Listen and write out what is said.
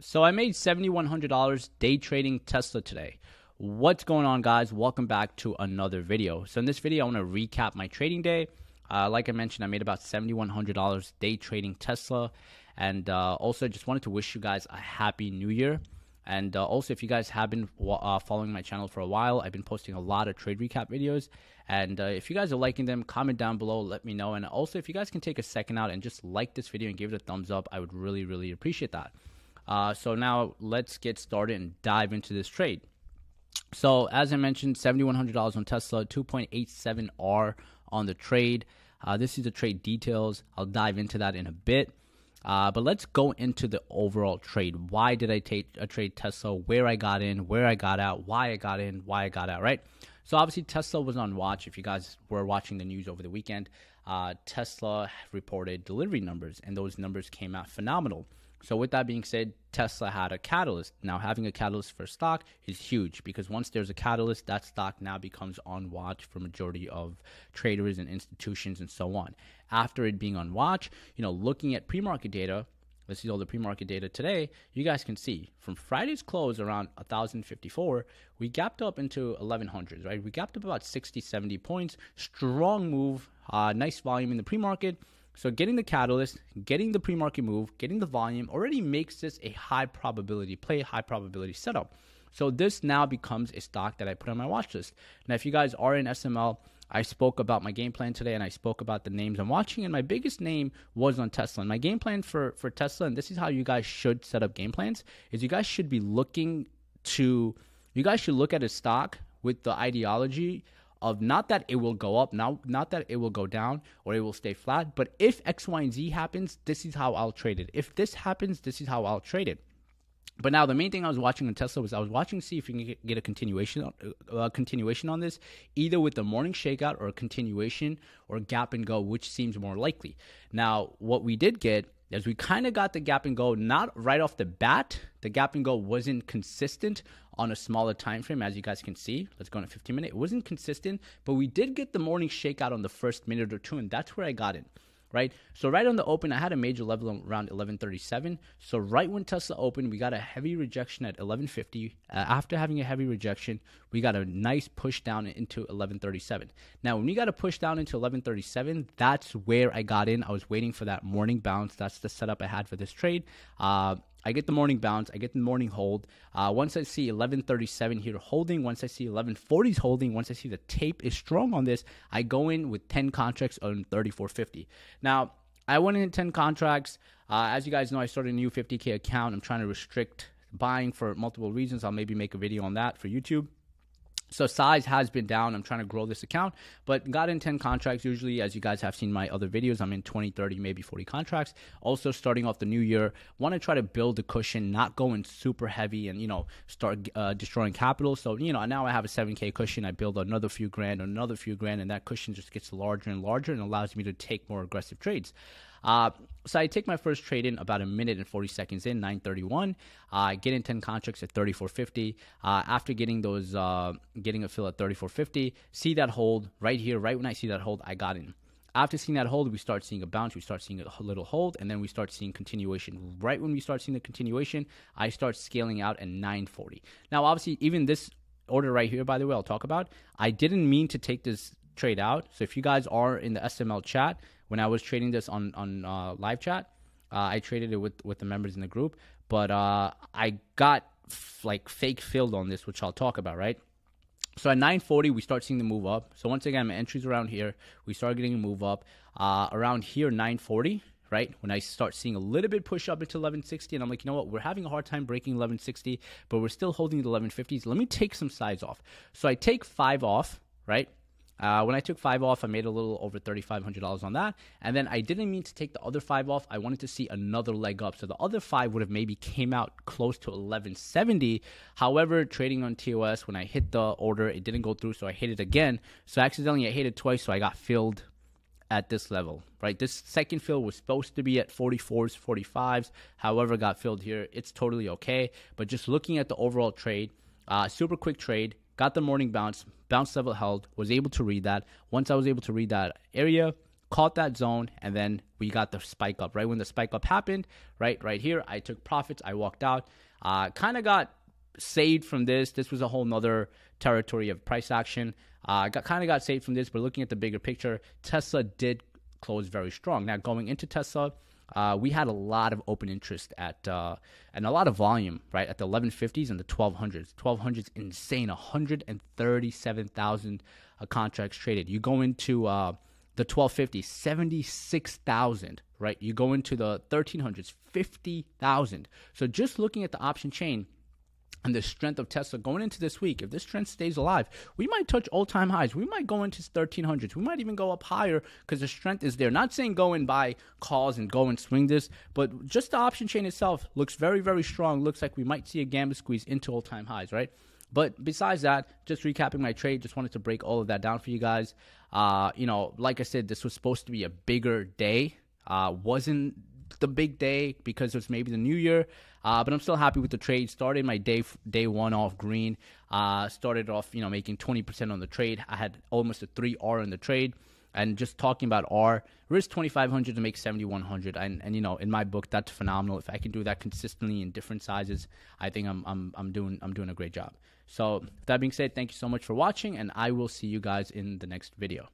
So I made $7,100 day trading Tesla today. What's going on guys? Welcome back to another video. So in this video, I want to recap my trading day. Uh, like I mentioned, I made about $7,100 day trading Tesla. And uh, also just wanted to wish you guys a happy new year. And uh, also, if you guys have been uh, following my channel for a while, I've been posting a lot of trade recap videos. And uh, if you guys are liking them, comment down below, let me know. And also, if you guys can take a second out and just like this video and give it a thumbs up, I would really, really appreciate that. Uh, so now let's get started and dive into this trade. So as I mentioned, $7,100 on Tesla, 2.87R on the trade. Uh, this is the trade details. I'll dive into that in a bit. Uh, but let's go into the overall trade. Why did I take a uh, trade Tesla? Where I got in, where I got out, why I got in, why I got out, right? So obviously Tesla was on watch. If you guys were watching the news over the weekend, uh, Tesla reported delivery numbers, and those numbers came out phenomenal. So with that being said, Tesla had a catalyst. Now having a catalyst for stock is huge because once there's a catalyst, that stock now becomes on watch for majority of traders and institutions and so on. After it being on watch, you know, looking at pre-market data, let's see all the pre-market data today, you guys can see from Friday's close around 1054, we gapped up into 1100, right? We gapped up about 60, 70 points, strong move, uh, nice volume in the pre-market so getting the catalyst, getting the pre-market move, getting the volume already makes this a high probability play, high probability setup. So this now becomes a stock that I put on my watch list. Now, if you guys are in SML, I spoke about my game plan today and I spoke about the names I'm watching, and my biggest name was on Tesla. And my game plan for, for Tesla, and this is how you guys should set up game plans, is you guys should be looking to you guys should look at a stock with the ideology of not that it will go up, not not that it will go down or it will stay flat, but if X, Y, and Z happens, this is how I'll trade it. If this happens, this is how I'll trade it. But now the main thing I was watching on Tesla was I was watching to see if you can get a continuation, uh, continuation on this, either with the morning shakeout or a continuation or gap and go, which seems more likely. Now what we did get is we kind of got the gap and go, not right off the bat. The gap and go wasn't consistent on a smaller time frame, as you guys can see. Let's go on a 15 minute. It wasn't consistent, but we did get the morning shakeout on the first minute or two, and that's where I got in right? So right on the open, I had a major level around 1137. So right when Tesla opened, we got a heavy rejection at 1150. Uh, after having a heavy rejection, we got a nice push down into 1137. Now, when we got a push down into 1137, that's where I got in. I was waiting for that morning bounce. That's the setup I had for this trade. Uh, I get the morning bounce. I get the morning hold. Uh, once I see 11:37 here holding, once I see 11:40s holding, once I see the tape is strong on this, I go in with 10 contracts on 34.50. Now I went in 10 contracts. Uh, as you guys know, I started a new 50k account. I'm trying to restrict buying for multiple reasons. I'll maybe make a video on that for YouTube. So size has been down. I'm trying to grow this account, but got in 10 contracts usually. As you guys have seen my other videos, I'm in 20, 30, maybe 40 contracts. Also starting off the new year, want to try to build the cushion, not going super heavy and, you know, start uh, destroying capital. So, you know, now I have a 7K cushion. I build another few grand, another few grand, and that cushion just gets larger and larger and allows me to take more aggressive trades. Uh, so I take my first trade in about a minute and 40 seconds in, 931. I uh, get in 10 contracts at 3450. Uh, after getting those, uh, getting a fill at 3450, see that hold right here, right when I see that hold, I got in. After seeing that hold, we start seeing a bounce, we start seeing a little hold, and then we start seeing continuation. Right when we start seeing the continuation, I start scaling out at 940. Now, obviously, even this order right here, by the way, I'll talk about. I didn't mean to take this trade out. So if you guys are in the SML chat, when I was trading this on on uh, live chat, uh, I traded it with with the members in the group. But uh, I got f- like fake filled on this, which I'll talk about, right? So at 940, we start seeing the move up. So once again, my entries around here, we start getting a move up uh, around here 940 right? When I start seeing a little bit push up into 1160, and I'm like, you know what? We're having a hard time breaking 1160, but we're still holding the 1150s. Let me take some sides off. So I take five off, right? Uh, when I took five off, I made a little over $3,500 on that. And then I didn't mean to take the other five off. I wanted to see another leg up. So the other five would have maybe came out close to 1170. However, trading on TOS, when I hit the order, it didn't go through. So I hit it again. So accidentally, I hit it twice. So I got filled at this level, right? This second fill was supposed to be at 44s, 45s. However, got filled here. It's totally okay. But just looking at the overall trade, uh, super quick trade got the morning bounce, bounce level held, was able to read that. Once I was able to read that area, caught that zone, and then we got the spike up. Right when the spike up happened, right right here, I took profits, I walked out. Uh, kind of got saved from this. This was a whole nother territory of price action. Uh, got kind of got saved from this, but looking at the bigger picture, Tesla did close very strong. Now going into Tesla, uh, we had a lot of open interest at uh, and a lot of volume right at the 1150s and the 1200s 1200s insane 137000 uh, contracts traded you go into uh, the 1250 76000 right you go into the 1300s 50000 so just looking at the option chain and the strength of Tesla going into this week, if this trend stays alive, we might touch all time highs. We might go into 1300s. We might even go up higher because the strength is there. Not saying go and buy calls and go and swing this, but just the option chain itself looks very, very strong. Looks like we might see a gamma squeeze into all time highs, right? But besides that, just recapping my trade, just wanted to break all of that down for you guys. Uh, you know, like I said, this was supposed to be a bigger day. Uh, wasn't the big day because it's maybe the new year. Uh, but I'm still happy with the trade. Started my day day one off green. Uh, started off, you know, making 20% on the trade. I had almost a three R in the trade. And just talking about R, risk 2500 to make 7100, and and you know, in my book, that's phenomenal. If I can do that consistently in different sizes, I think I'm I'm I'm doing I'm doing a great job. So that being said, thank you so much for watching, and I will see you guys in the next video.